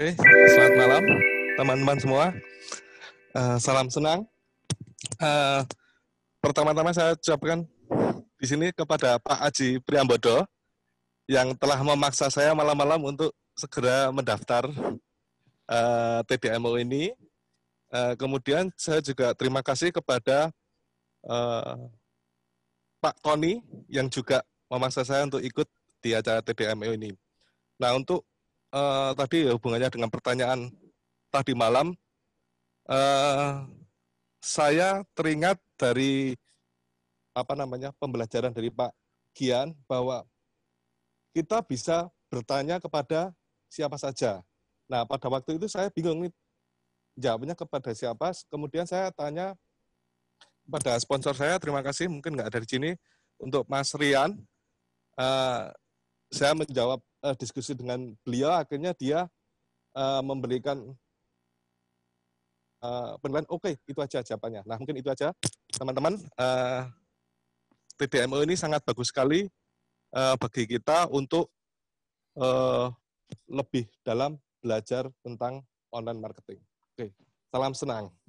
Oke, eh, selamat malam teman-teman semua. Uh, salam senang. Uh, pertama-tama saya ucapkan di sini kepada Pak Aji Priambodo yang telah memaksa saya malam-malam untuk segera mendaftar uh, TDMO ini. Uh, kemudian saya juga terima kasih kepada uh, Pak Tony yang juga memaksa saya untuk ikut di acara TDMO ini. Nah, untuk uh, tadi ya hubungannya dengan pertanyaan tadi malam, uh, saya teringat dari apa namanya pembelajaran dari Pak Kian bahwa kita bisa bertanya kepada siapa saja. Nah, pada waktu itu saya bingung nih jawabnya kepada siapa. Kemudian saya tanya pada sponsor saya, terima kasih mungkin nggak ada di sini untuk Mas Rian. Uh, saya menjawab uh, diskusi dengan beliau akhirnya dia uh, memberikan uh, penilaian oke okay, itu aja jawabannya. Nah mungkin itu aja teman-teman. Uh, ini sangat bagus sekali uh, bagi kita untuk uh, lebih dalam belajar tentang online marketing. Oke, okay. salam senang.